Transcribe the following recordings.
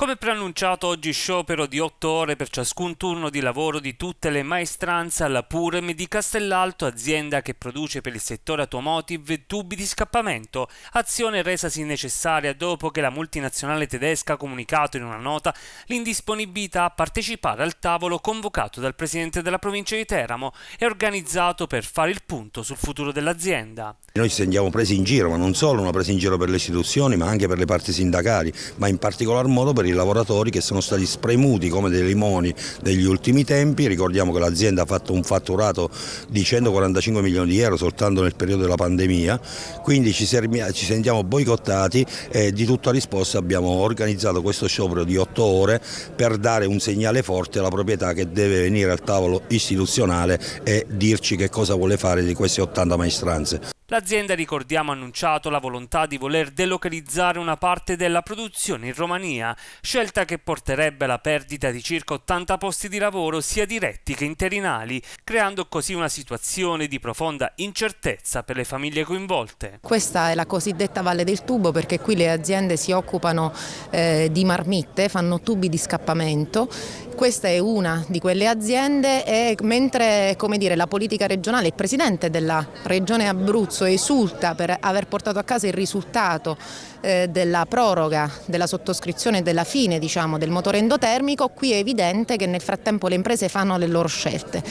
Come preannunciato oggi sciopero di 8 ore per ciascun turno di lavoro di tutte le maestranze alla Purem di Castellalto, azienda che produce per il settore automotive tubi di scappamento, azione resasi necessaria dopo che la multinazionale tedesca ha comunicato in una nota l'indisponibilità a partecipare al tavolo convocato dal presidente della provincia di Teramo e organizzato per fare il punto sul futuro dell'azienda. Noi ci sentiamo presi in giro, ma non solo, una presa in giro per le istituzioni, ma anche per le parti sindacali, ma in particolar modo per i lavoratori che sono stati spremuti come dei limoni negli ultimi tempi, ricordiamo che l'azienda ha fatto un fatturato di 145 milioni di euro soltanto nel periodo della pandemia, quindi ci, ci sentiamo boicottati e di tutta risposta abbiamo organizzato questo sciopero di 8 ore per dare un segnale forte alla proprietà che deve venire al tavolo istituzionale e dirci che cosa vuole fare di queste 80 maestranze. L'azienda, ricordiamo, ha annunciato la volontà di voler delocalizzare una parte della produzione in Romania, scelta che porterebbe alla perdita di circa 80 posti di lavoro sia diretti che interinali, creando così una situazione di profonda incertezza per le famiglie coinvolte. Questa è la cosiddetta Valle del Tubo perché qui le aziende si occupano eh, di marmitte, fanno tubi di scappamento questa è una di quelle aziende e mentre dire, la politica regionale, il presidente della regione Abruzzo esulta per aver portato a casa il risultato eh, della proroga, della sottoscrizione e della fine diciamo, del motore endotermico, qui è evidente che nel frattempo le imprese fanno le loro scelte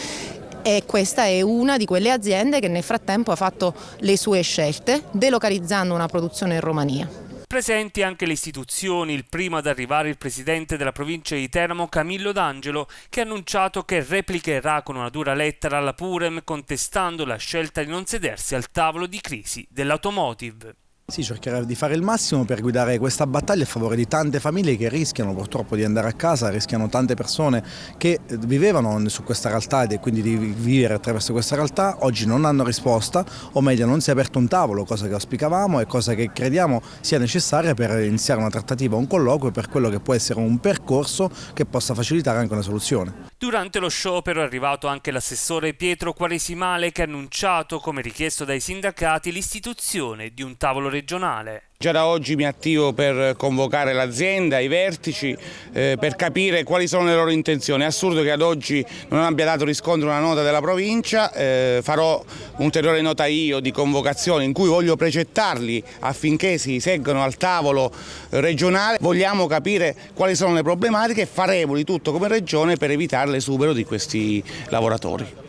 e questa è una di quelle aziende che nel frattempo ha fatto le sue scelte delocalizzando una produzione in Romania. Presenti anche le istituzioni, il primo ad arrivare il presidente della provincia di Teramo Camillo D'Angelo, che ha annunciato che replicherà con una dura lettera alla Purem contestando la scelta di non sedersi al tavolo di crisi dell'automotive. Sì, cercherà di fare il massimo per guidare questa battaglia a favore di tante famiglie che rischiano purtroppo di andare a casa, rischiano tante persone che eh, vivevano su questa realtà e quindi di vivere attraverso questa realtà, oggi non hanno risposta o meglio non si è aperto un tavolo, cosa che auspicavamo e cosa che crediamo sia necessaria per iniziare una trattativa, un colloquio per quello che può essere un percorso che possa facilitare anche una soluzione. Durante lo sciopero è arrivato anche l'assessore Pietro Quaresimale che ha annunciato, come richiesto dai sindacati, l'istituzione di un tavolo regionale. Già da oggi mi attivo per convocare l'azienda, i vertici, eh, per capire quali sono le loro intenzioni. È assurdo che ad oggi non abbia dato riscontro una nota della provincia, eh, farò un'ulteriore nota io di convocazione in cui voglio precettarli affinché si seguano al tavolo regionale. Vogliamo capire quali sono le problematiche e faremo di tutto come regione per evitare l'esubero di questi lavoratori.